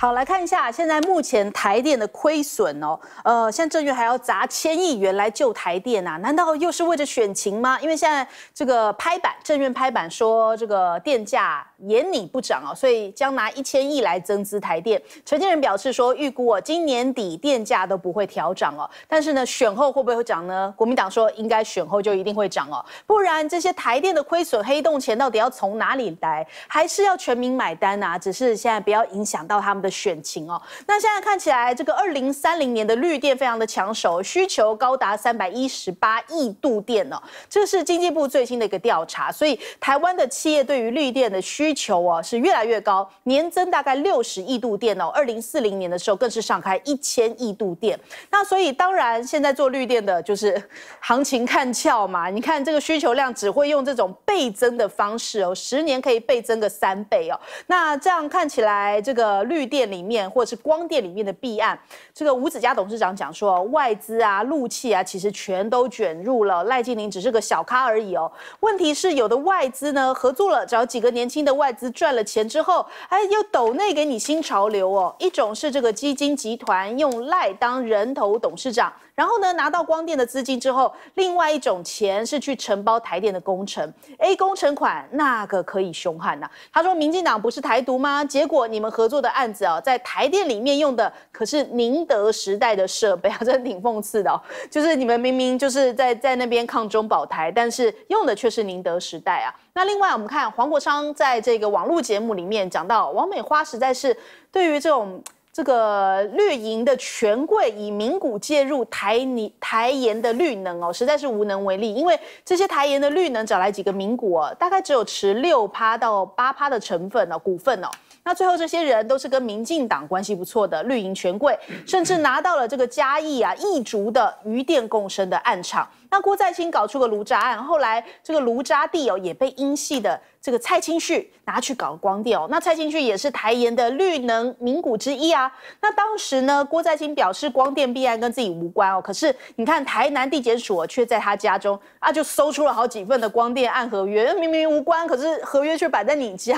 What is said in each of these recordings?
好，来看一下现在目前台电的亏损哦。呃，现在政院还要砸千亿元来救台电啊？难道又是为了选情吗？因为现在这个拍板，政院拍板说这个电价也你不涨哦，所以将拿一千亿来增资台电。陈建仁表示说，预估哦，今年底电价都不会调涨哦。但是呢，选后会不会涨呢？国民党说应该选后就一定会涨哦，不然这些台电的亏损黑洞钱到底要从哪里来？还是要全民买单啊？只是现在不要影响到他们。选情哦，那现在看起来，这个二零三零年的绿电非常的抢手，需求高达三百一十八亿度电哦，这是经济部最新的一个调查，所以台湾的企业对于绿电的需求哦是越来越高，年增大概六十亿度电哦，二零四零年的时候更是上开一千亿度电，那所以当然现在做绿电的就是行情看俏嘛，你看这个需求量只会用这种倍增的方式哦，十年可以倍增个三倍哦，那这样看起来这个绿电。店里面或者是光电里面的弊案，这个吴子佳董事长讲说，外资啊、陆气啊，其实全都卷入了。赖静玲只是个小咖而已哦。问题是有的外资呢合作了，找几个年轻的外资赚了钱之后，哎，又抖内给你新潮流哦。一种是这个基金集团用赖当人头董事长。然后呢，拿到光电的资金之后，另外一种钱是去承包台电的工程。A 工程款那个可以凶悍呐！他说民进党不是台独吗？结果你们合作的案子啊，在台电里面用的可是宁德时代的设备啊，真的挺讽刺的。就是你们明明就是在在那边抗中保台，但是用的却是宁德时代啊。那另外我们看黄国昌在这个网络节目里面讲到，王美花实在是对于这种。这个绿营的权贵以民股介入台泥、台盐的绿能哦，实在是无能为力，因为这些台盐的绿能找来几个民股哦，大概只有持六趴到八趴的成分哦，股份哦。那最后这些人都是跟民进党关系不错的绿营权贵，甚至拿到了这个嘉义啊义竹的余电共生的暗场。那郭在清搞出个炉渣案，后来这个炉渣地哦也被英系的。这个蔡清旭拿去搞光电哦，那蔡清旭也是台盐的绿能名股之一啊。那当时呢，郭在清表示光电弊案跟自己无关哦，可是你看台南地检署却在他家中啊就搜出了好几份的光电案合约，明明无关，可是合约却摆在你家，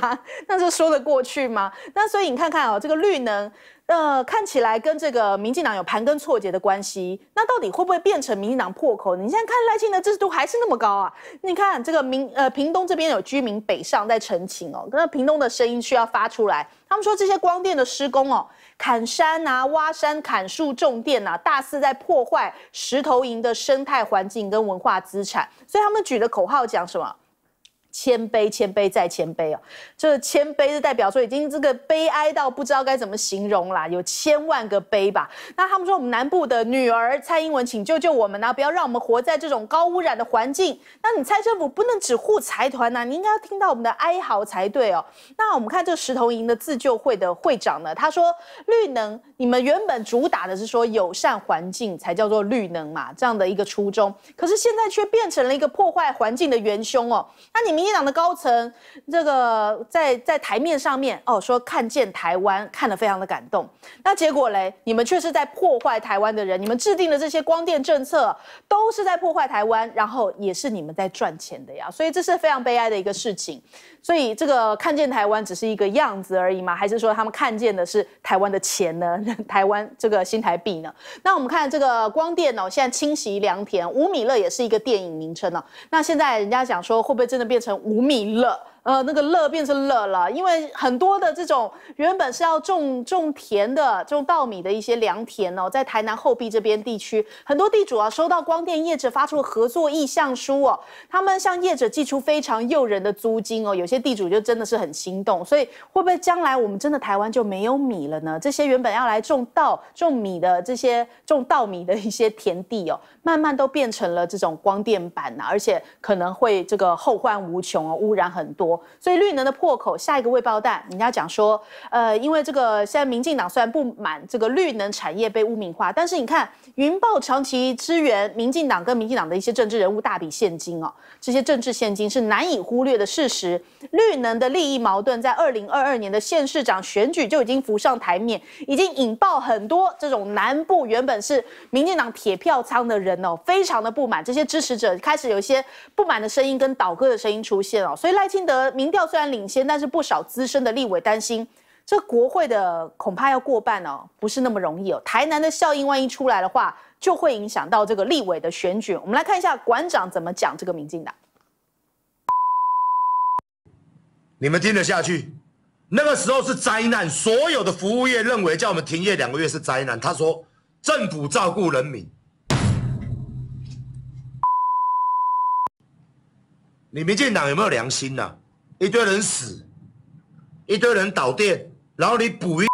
那这说得过去吗？那所以你看看哦，这个绿能。呃，看起来跟这个民进党有盘根错节的关系，那到底会不会变成民进党破口你现在看赖清德支持度还是那么高啊？你看这个民呃屏东这边有居民北上在澄清哦，那屏东的声音需要发出来。他们说这些光电的施工哦，砍山啊、挖山、砍树种电啊，大肆在破坏石头营的生态环境跟文化资产。所以他们举的口号讲什么？千卑，千卑再千卑哦，这谦千悲是代表说已经这个悲哀到不知道该怎么形容啦，有千万个悲吧。那他们说我们南部的女儿蔡英文，请救救我们呐，不要让我们活在这种高污染的环境。那你蔡政府不能只护财团呐，你应该要听到我们的哀嚎才对哦。那我们看这石头营的自救会的会长呢，他说绿能你们原本主打的是说友善环境才叫做绿能嘛，这样的一个初衷，可是现在却变成了一个破坏环境的元凶哦。那你？民进党的高层，这个在在台面上面哦，说看见台湾，看得非常的感动。那结果嘞，你们却是在破坏台湾的人，你们制定的这些光电政策，都是在破坏台湾，然后也是你们在赚钱的呀。所以这是非常悲哀的一个事情。所以这个看见台湾只是一个样子而已吗？还是说他们看见的是台湾的钱呢？台湾这个新台币呢？那我们看这个光电哦，现在清洗良田，吴米勒也是一个电影名称呢。那现在人家讲说，会不会真的变成？五米乐呃，那个乐变成乐了，因为很多的这种原本是要种种田的、种稻米的一些良田哦，在台南后壁这边地区，很多地主啊收到光电业者发出合作意向书哦，他们向业者寄出非常诱人的租金哦，有些地主就真的是很心动，所以会不会将来我们真的台湾就没有米了呢？这些原本要来种稻、种米的这些种稻米的一些田地哦，慢慢都变成了这种光电板呐，而且可能会这个后患无穷哦，污染很多。所以绿能的破口，下一个未爆弹。人家讲说，呃，因为这个现在民进党虽然不满这个绿能产业被污名化，但是你看云豹长期支援民进党跟民进党的一些政治人物大笔现金哦，这些政治现金是难以忽略的事实。绿能的利益矛盾在二零二二年的县市长选举就已经浮上台面，已经引爆很多这种南部原本是民进党铁票仓的人哦，非常的不满。这些支持者开始有一些不满的声音跟倒戈的声音出现哦，所以赖清德。民调虽然领先，但是不少资深的立委担心，这国会的恐怕要过半哦，不是那么容易哦。台南的效应万一出来的话，就会影响到这个立委的选举。我们来看一下馆长怎么讲这个民进党。你们听得下去？那个时候是灾难，所有的服务业认为叫我们停业两个月是灾难。他说，政府照顾人民。你民进党有没有良心呢？一堆人死，一堆人倒电，然后你补一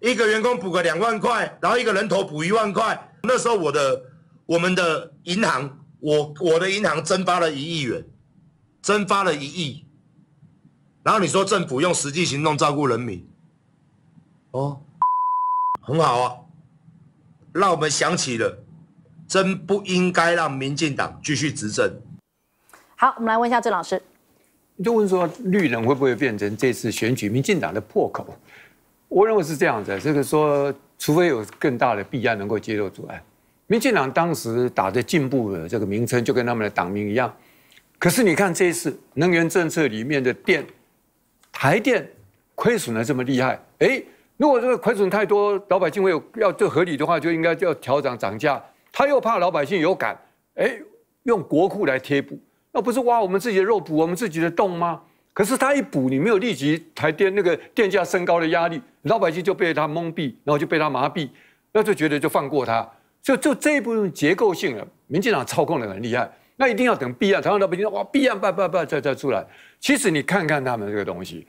一个员工补个两万块，然后一个人头补一万块。那时候我的我们的银行，我我的银行蒸发了一亿元，蒸发了一亿。然后你说政府用实际行动照顾人民，哦，很好啊，让我们想起了，真不应该让民进党继续执政。好，我们来问一下郑老师。你就问说绿人会不会变成这次选举民进党的破口？我认为是这样子，这个说除非有更大的弊案能够揭露出来。民进党当时打的进步的这个名称，就跟他们的党名一样。可是你看这次能源政策里面的电，台电亏损的这么厉害，哎，如果这个亏损太多，老百姓有要这合理的话，就应该要调整涨价，他又怕老百姓有感，哎，用国库来贴补。那不是挖我们自己的肉补我们自己的洞吗？可是他一补，你没有立即抬电那个电价升高的压力，老百姓就被他蒙蔽，然后就被他麻痹，那就觉得就放过他。就就这一部分结构性了，民进党操控的很厉害。那一定要等避案，台湾老百姓哇避案，拜拜拜，再再出来。其实你看看他们这个东西，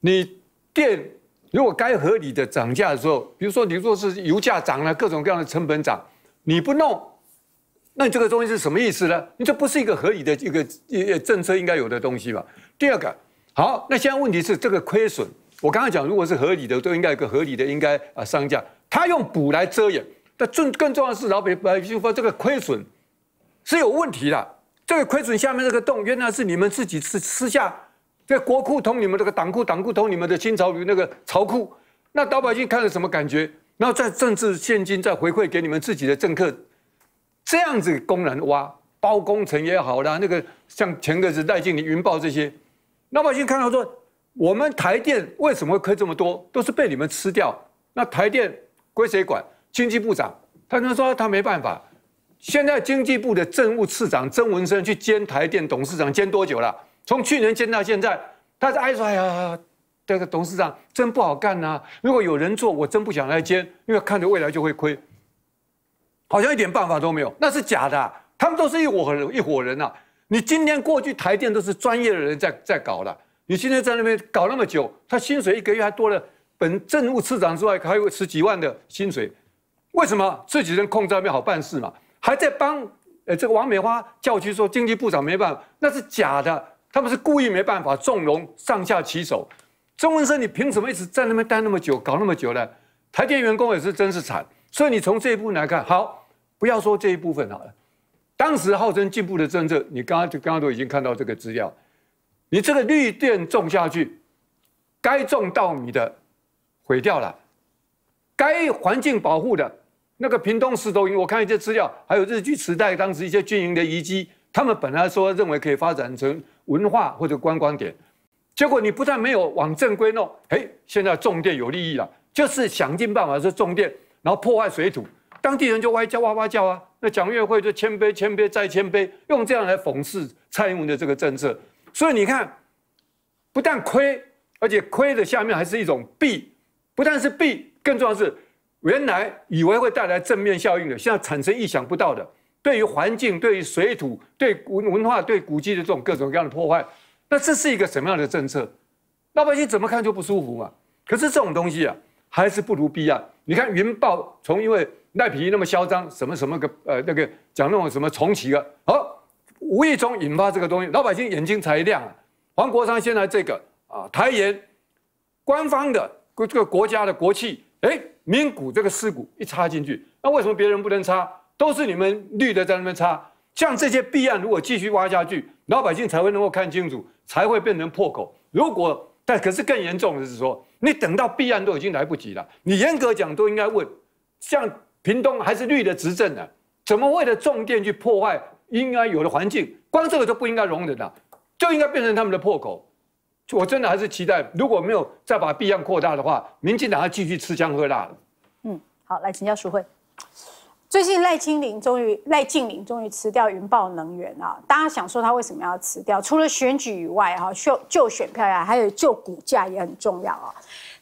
你电如果该合理的涨价的时候，比如说你说是油价涨了，各种各样的成本涨，你不弄。那你这个东西是什么意思呢？你这不是一个合理的一个政策应该有的东西吧？第二个，好，那现在问题是这个亏损，我刚刚讲，如果是合理的，都应该有个合理的，应该啊，商价，他用补来遮掩，但更更重要的是，老百姓说这个亏损是有问题的。这个亏损下面这个洞，原来是你们自己私私下在国库通你们这个党库，党库通你们的清朝那个朝库，那老百姓看了什么感觉？然后在政治现金再回馈给你们自己的政客。这样子公然挖包工程也好啦，那个像前个子代，进的云豹这些，老百姓看到说，我们台电为什么会亏这么多？都是被你们吃掉。那台电归谁管？经济部长，他跟说他没办法。现在经济部的政务次长曾文生去兼台电董事长兼多久了？从去年兼到现在，他在挨说哎呀，这个董事长真不好干呐。如果有人做，我真不想来兼，因为看着未来就会亏。好像一点办法都没有，那是假的。他们都是一伙人，一伙人呐！你今天过去台电都是专业的人在在搞的，你今天在那边搞那么久，他薪水一个月还多了，本政务次长之外还有十几万的薪水，为什么？这几人空在那边好办事嘛？还在帮呃这个王美花叫去说经济部长没办法，那是假的，他们是故意没办法纵容上下其手。钟文生，你凭什么一直在那边待那么久，搞那么久了？台电员工也是真是惨，所以你从这一步来看，好。不要说这一部分好了，当时号称进步的政策，你刚刚就刚刚都已经看到这个资料，你这个绿电种下去，该种稻米的毁掉了，该环境保护的那个屏东石头营，我看一些资料，还有日据时代当时一些军营的遗迹，他们本来说认为可以发展成文化或者观光点，结果你不但没有往正规弄，嘿，现在种电有利益了，就是想尽办法说种电，然后破坏水土。当地人就歪叫哇哇叫啊，那蒋月惠就谦卑谦卑再谦卑，用这样来讽刺蔡英文的这个政策。所以你看，不但亏，而且亏的下面还是一种弊，不但是弊，更重要是原来以为会带来正面效应的，现在产生意想不到的，对于环境、对于水土、对文文化、对古迹的这种各种各样的破坏。那这是一个什么样的政策？老百姓怎么看就不舒服嘛。可是这种东西啊，还是不如弊啊。你看《云豹从因为赖皮那么嚣张，什么什么个呃那个讲那种什么重启啊，好，无意中引发这个东西，老百姓眼睛才亮啊。黄国昌先在这个啊，台言官方的这个国家的国企，哎，民股这个私股一插进去，那为什么别人不能插？都是你们绿的在那边插。像这些弊案如果继续挖下去，老百姓才会能够看清楚，才会变成破口。如果但可是更严重的是说，你等到弊案都已经来不及了，你严格讲都应该问，像。屏东还是绿的执政呢？怎么为了重电去破坏应该有的环境？光这个都不应该容忍的，就应该变成他们的破口。我真的还是期待，如果没有再把弊案扩大的话，民进党要继续吃香喝辣。嗯，好，来请教淑惠。最近赖清林终于赖静林终于辞掉云豹能源啊，大家想说他为什么要辞掉？除了选举以外，哈，就就选票呀，还有就股价也很重要啊。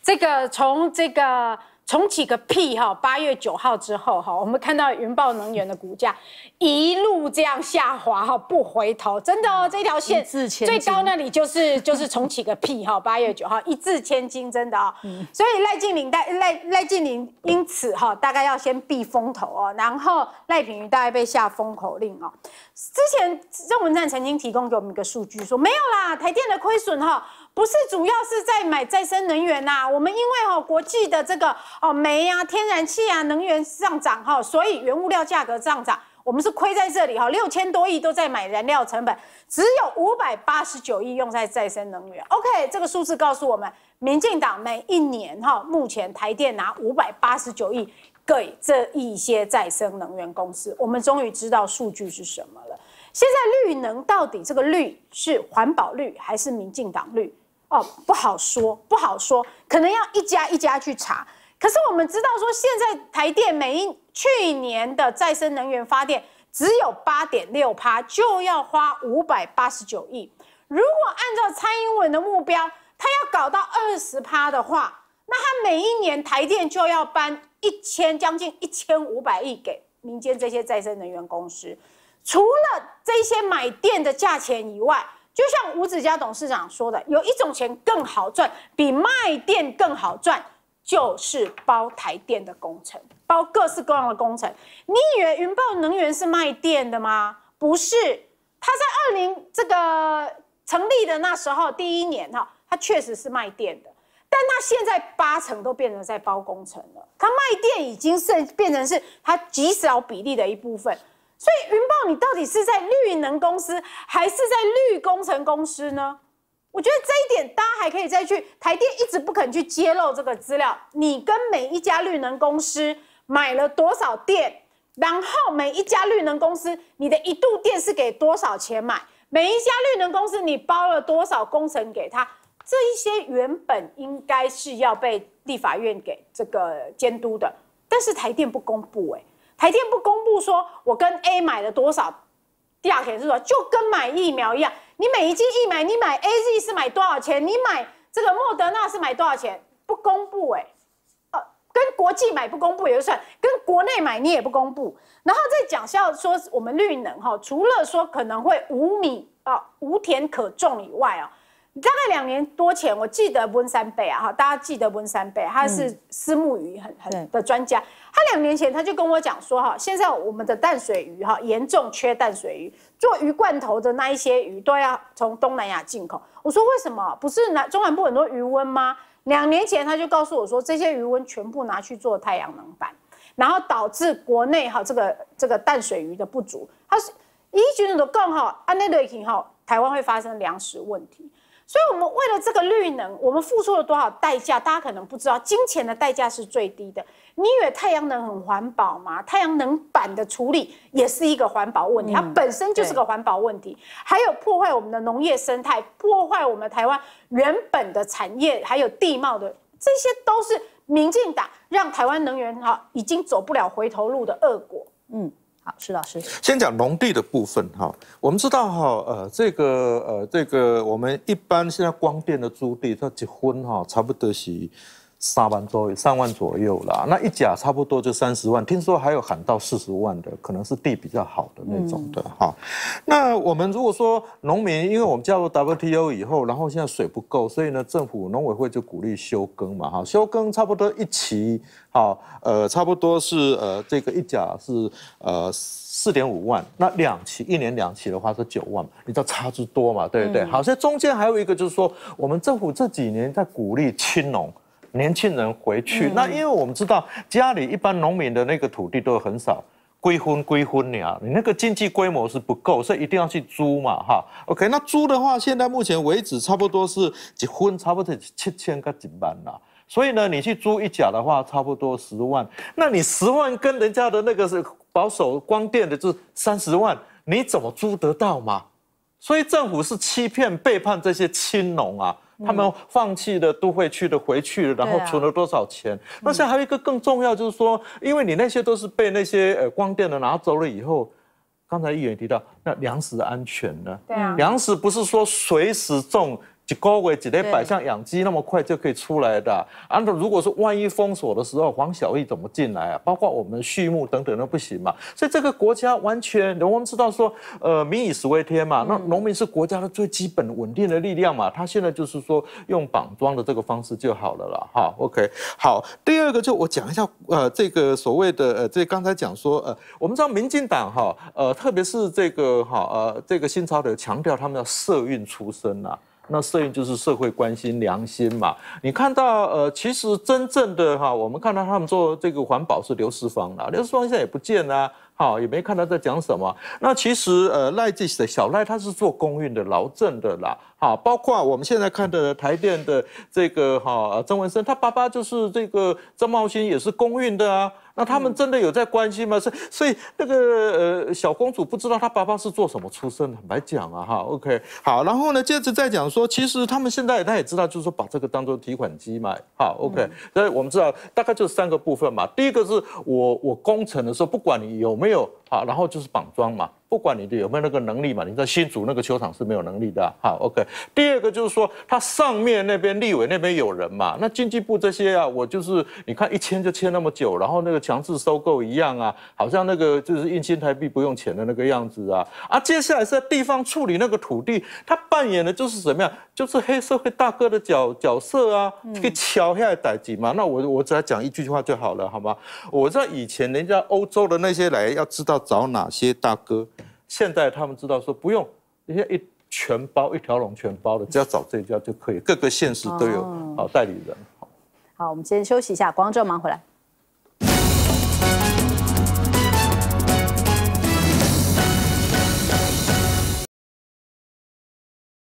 这个从这个。重启个屁哈！八月九号之后哈，我们看到云豹能源的股价一路这样下滑哈，不回头，真的哦，这条线最高那里就是 就是重启个屁哈！八月九号一字千金，真的啊。所以赖敬玲大赖赖俊玲因此哈，大概要先避风头哦。然后赖品瑜大概被下封口令哦。之前任文站曾经提供给我们一个数据说，没有啦，台电的亏损哈。不是主要是在买再生能源呐，我们因为哈国际的这个哦煤呀、天然气啊能源上涨哈，所以原物料价格上涨，我们是亏在这里哈，六千多亿都在买燃料成本，只有五百八十九亿用在再生能源。OK，这个数字告诉我们，民进党每一年哈，目前台电拿五百八十九亿给这一些再生能源公司，我们终于知道数据是什么了。现在绿能到底这个绿是环保绿还是民进党绿？哦，不好说，不好说，可能要一家一家去查。可是我们知道说，现在台电每一去年的再生能源发电只有八点六趴，就要花五百八十九亿。如果按照蔡英文的目标，他要搞到二十趴的话，那他每一年台电就要搬一千将近一千五百亿给民间这些再生能源公司。除了这些买电的价钱以外，就像吴子嘉董事长说的，有一种钱更好赚，比卖电更好赚，就是包台电的工程，包各式各样的工程。你以为云豹能源是卖电的吗？不是，他在二零这个成立的那时候，第一年哈，它确实是卖电的，但它现在八成都变成在包工程了。它卖电已经是变成是它极少比例的一部分。所以云豹，你到底是在绿能公司还是在绿工程公司呢？我觉得这一点大家还可以再去台电一直不肯去揭露这个资料。你跟每一家绿能公司买了多少电？然后每一家绿能公司，你的一度电是给多少钱买？每一家绿能公司，你包了多少工程给他？这一些原本应该是要被立法院给这个监督的，但是台电不公布，哎。台电不公布说，我跟 A 买了多少？第二天就说，就跟买疫苗一样，你每一剂一买，你买 A Z 是买多少钱？你买这个莫德纳是买多少钱？不公布哎，呃，跟国际买不公布也就算，跟国内买你也不公布。然后再讲笑说，我们绿能哈，除了说可能会无米啊无田可种以外啊。大概两年多前，我记得温三贝啊，哈，大家记得温三贝，他是私募鱼很很的专家。他两年前他就跟我讲说，哈，现在我们的淡水鱼哈严重缺淡水鱼，做鱼罐头的那一些鱼都要从东南亚进口。我说为什么？不是南中南部很多渔温吗？两年前他就告诉我说，这些渔温全部拿去做太阳能板，然后导致国内哈这个这个淡水鱼的不足。他是一群人都更好，安内瑞景哈，台湾会发生粮食问题。所以，我们为了这个绿能，我们付出了多少代价？大家可能不知道，金钱的代价是最低的。你以为太阳能很环保吗？太阳能板的处理也是一个环保问题，它本身就是个环保问题。还有破坏我们的农业生态，破坏我们台湾原本的产业，还有地貌的，这些都是民进党让台湾能源哈已经走不了回头路的恶果。嗯。好，施老师，先讲农地的部分哈。我们知道哈，呃，这个呃，这个我们一般现在光电的租地，它结婚哈，差不多是。三万多，三万左右啦。那一甲差不多就三十万，听说还有喊到四十万的，可能是地比较好的那种的哈。那我们如果说农民，因为我们加入 WTO 以后，然后现在水不够，所以呢，政府农委会就鼓励休耕嘛哈。休耕差不多一期，好，呃，差不多是呃这个一甲是呃四点五万，那两期一年两期的话是九万，你知道差之多嘛，对不对？好，所以中间还有一个就是说，我们政府这几年在鼓励青农。年轻人回去，那因为我们知道家里一般农民的那个土地都很少，归婚归婚的啊，你那个经济规模是不够，所以一定要去租嘛哈。OK，那租的话，现在目前为止差不多是几婚，差不多七千个几万啦。所以呢，你去租一甲的话，差不多十万。那你十万跟人家的那个是保守光电的，是三十万，你怎么租得到嘛？所以政府是欺骗背叛这些青农啊。他们放弃的都会去的回去然后存了多少钱？那现在还有一个更重要，就是说，因为你那些都是被那些呃光电的拿走了以后，刚才议员提到，那粮食安全呢？粮食不是说随时种。一高位几几百，像养鸡那么快就可以出来的啊？那如果说万一封锁的时候，黄小玉怎么进来啊？包括我们畜牧等等都不行嘛。所以这个国家完全，我们知道说，呃，民以食为天嘛。那农民是国家的最基本稳定的力量嘛。他现在就是说用绑装的这个方式就好了啦。哈。OK，好，第二个就我讲一下，呃，这个所谓的呃，这刚才讲说，呃，我们知道民进党哈，呃，特别是这个哈，呃，这个新潮流强调他们要社运出身啊。那社影就是社会关心良心嘛，你看到呃，其实真正的哈，我们看到他们做这个环保是刘世芳啦，刘世芳现在也不见啦，好也没看到在讲什么。那其实呃，赖这些小赖他是做公运的劳政的啦，好，包括我们现在看的台电的这个哈曾文生，他爸爸就是这个曾茂兴也是公运的啊。那他们真的有在关心吗？是，所以那个呃，小公主不知道她爸爸是做什么出身的，白讲啊哈。OK，好，然后呢，接着再讲说，其实他们现在他也知道，就是说把这个当做提款机嘛。好，OK，所以我们知道大概就三个部分嘛。第一个是我我工程的时候，不管你有没有啊，然后就是绑桩嘛。不管你的有没有那个能力嘛，你在新竹那个球场是没有能力的，好，OK。第二个就是说，他上面那边立委那边有人嘛，那经济部这些啊，我就是你看一签就签那么久，然后那个强制收购一样啊，好像那个就是印新台币不用钱的那个样子啊，啊，接下来是在地方处理那个土地，他扮演的就是怎么样，就是黑社会大哥的角角色啊，去敲下来打击嘛。那我我只要讲一句话就好了，好吗？我在以前人家欧洲的那些来，要知道找哪些大哥。现在他们知道说不用，人家一全包一条龙全包的，只要找这家就可以，各个县市都有好代理人。好，我们先休息一下，光正忙回来。